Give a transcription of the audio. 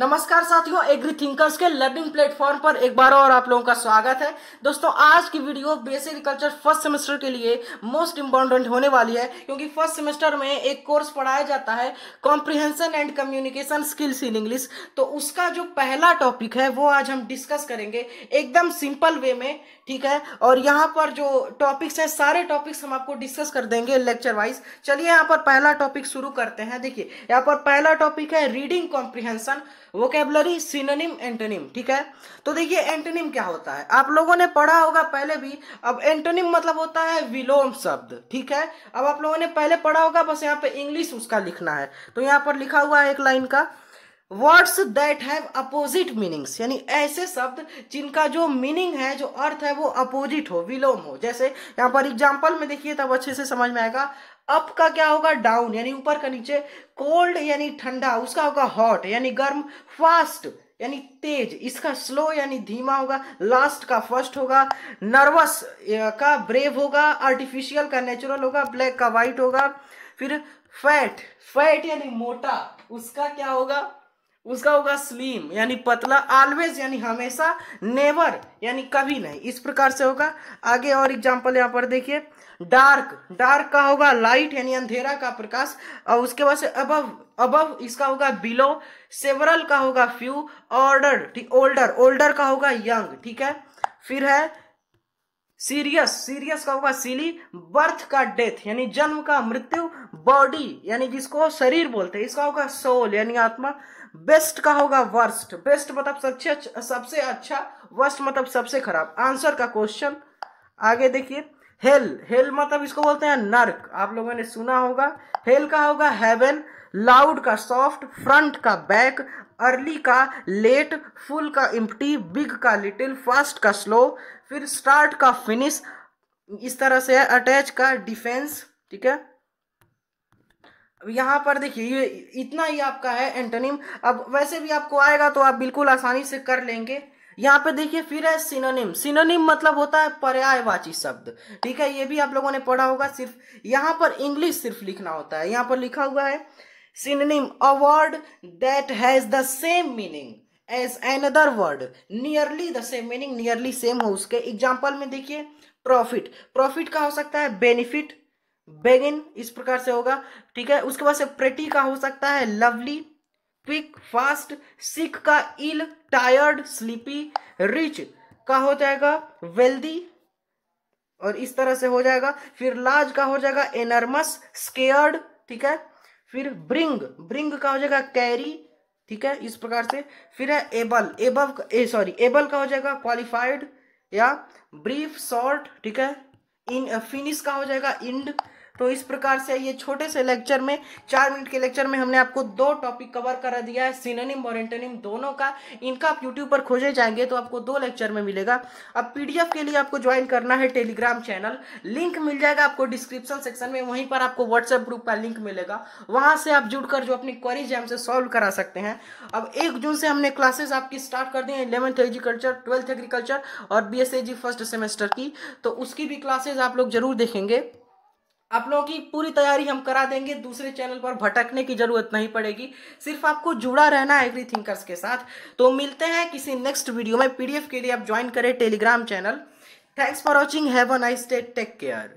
नमस्कार साथियों agri thinkers के लर्निंग प्लेटफॉर्म पर एक बार और आप लोगों का स्वागत है दोस्तों आज की video basic agriculture first semester के लिए मोस्ट इम्पोर्टेंट होने वाली है क्योंकि फर्स्ट सेमेस्टर में एक कोर्स पढ़ाया जाता है comprehension and communication skills in English तो उसका जो पहला टॉपिक है वो आज हम डिस्कस करेंगे एकदम सिंपल वे में ठीक है और यहाँ पर जो टॉपिक्स हैं सारे टॉपिक्स हम आपको डिस्कस कर देंगे लेक्चर वाइज चलिए यहाँ पर पहला टॉपिक शुरू करते हैं देखिए यहाँ पर पहला टॉपिक है reading comprehension vocabulary synonym antonym ठीक है तो देखिए एंटोनिम क्या होता है आप लोगों ने पढ़ा होगा पहले भी अब एंटोनिम मतलब होता है विलोम शब्द ठीक है अब आप लोगों ने पहले पढ़ा होगा बस यहाँ पे इंग्लिश उसका लिखना है तो यहाँ पर लिखा हुआ है एक लाइन का words that have opposite meanings यानी ऐसे शब्द जिनका जो मीनिंग है जो अर्थ है वो अपोजिट हो विलोम हो जैसे यहाँ पर एग्जाम्पल में देखिए तब अच्छे से समझ में आएगा अप का क्या होगा डाउन यानी ऊपर का नीचे कोल्ड यानी ठंडा उसका होगा हॉट यानी गर्म फास्ट यानी तेज इसका स्लो यानी धीमा होगा लास्ट का फर्स्ट होगा नर्वस का ब्रेव होगा आर्टिफिशियल का नेचुरल होगा ब्लैक का वाइट होगा फिर फैट फैट यानी मोटा उसका क्या होगा उसका होगा स्लीम यानी पतला ऑलवेज यानी हमेशा नेवर यानी कभी नहीं इस प्रकार से होगा आगे और एग्जाम्पल यहाँ पर देखिए डार्क डार्क का होगा लाइट यानी अंधेरा का प्रकाश और उसके बाद से अबव अबव इसका होगा बिलो सेवरल का होगा फ्यू ऑर्डर ठीक ओल्डर ओल्डर का होगा यंग ठीक है फिर है सीरियस सीरियस का होगा सिली बर्थ का डेथ यानी जन्म का मृत्यु बॉडी यानी जिसको शरीर बोलते हैं इसका होगा सोल यानी आत्मा बेस्ट का होगा वर्स्ट बेस्ट मतलब सबसे सबसे अच्छा वर्स्ट मतलब सबसे खराब आंसर का क्वेश्चन आगे देखिए हेल हेल मतलब इसको बोलते हैं नर्क आप लोगों ने सुना होगा हेल का होगा हेवन लाउड का सॉफ्ट फ्रंट का बैक अर्ली का लेट फुल का इम्पटी बिग का लिटिल फास्ट का स्लो फिर स्टार्ट का फिनिश इस तरह से है अटैच का डिफेंस ठीक है यहाँ पर देखिए ये इतना ही आपका है एंटोनिम अब वैसे भी आपको आएगा तो आप बिल्कुल आसानी से कर लेंगे यहाँ पे देखिए फिर है सिनोनिम सिनोनिम मतलब होता है पर्यायवाची शब्द ठीक है ये भी आप लोगों ने पढ़ा होगा सिर्फ यहाँ पर इंग्लिश सिर्फ लिखना होता है यहाँ पर लिखा हुआ है synonym a word that has the same meaning as an other word nearly the same meaning nearly same हो उसके एग्जाम्पल में देखिए प्रॉफिट प्रॉफिट का हो सकता है बेनिफिट बेगिन इस प्रकार से होगा ठीक है उसके बाद से प्रेटी का हो सकता है लवली क्विक फास्ट सिक का इल टायर्ड स्लीपी रिच का हो जाएगा वेल्दी और इस तरह से हो जाएगा फिर लार्ज का हो जाएगा एनर्मस स्केयर्ड ठीक है फिर ब्रिंग ब्रिंग का हो जाएगा कैरी ठीक है इस प्रकार से फिर है able able a sorry able का हो जाएगा क्वालिफाइड या ब्रीफ शॉर्ट ठीक है इन फिनिश का हो जाएगा इंड तो इस प्रकार से ये छोटे से लेक्चर में चार मिनट के लेक्चर में हमने आपको दो टॉपिक कवर करा दिया है सिनोनिम और एंटोनिम दोनों का इनका आप यूट्यूब पर खोजे जाएंगे तो आपको दो लेक्चर में मिलेगा अब पीडीएफ के लिए आपको ज्वाइन करना है टेलीग्राम चैनल लिंक मिल जाएगा आपको डिस्क्रिप्शन सेक्शन में वहीं पर आपको व्हाट्सएप ग्रुप का लिंक मिलेगा वहां से आप जुड़कर जो अपनी क्वारी है हमसे सॉल्व करा सकते हैं अब एक जून से हमने क्लासेस आपकी स्टार्ट कर दी है इलेवंथ एग्रीकल्चर ट्वेल्थ एग्रीकल्चर और बी फर्स्ट सेमेस्टर की तो उसकी भी क्लासेज आप लोग जरूर देखेंगे आप लोगों की पूरी तैयारी हम करा देंगे दूसरे चैनल पर भटकने की जरूरत नहीं पड़ेगी सिर्फ आपको जुड़ा रहना है थिंकर्स के साथ तो मिलते हैं किसी नेक्स्ट वीडियो में पीडीएफ के लिए आप ज्वाइन करें Telegram channel thanks for watching have a nice day take care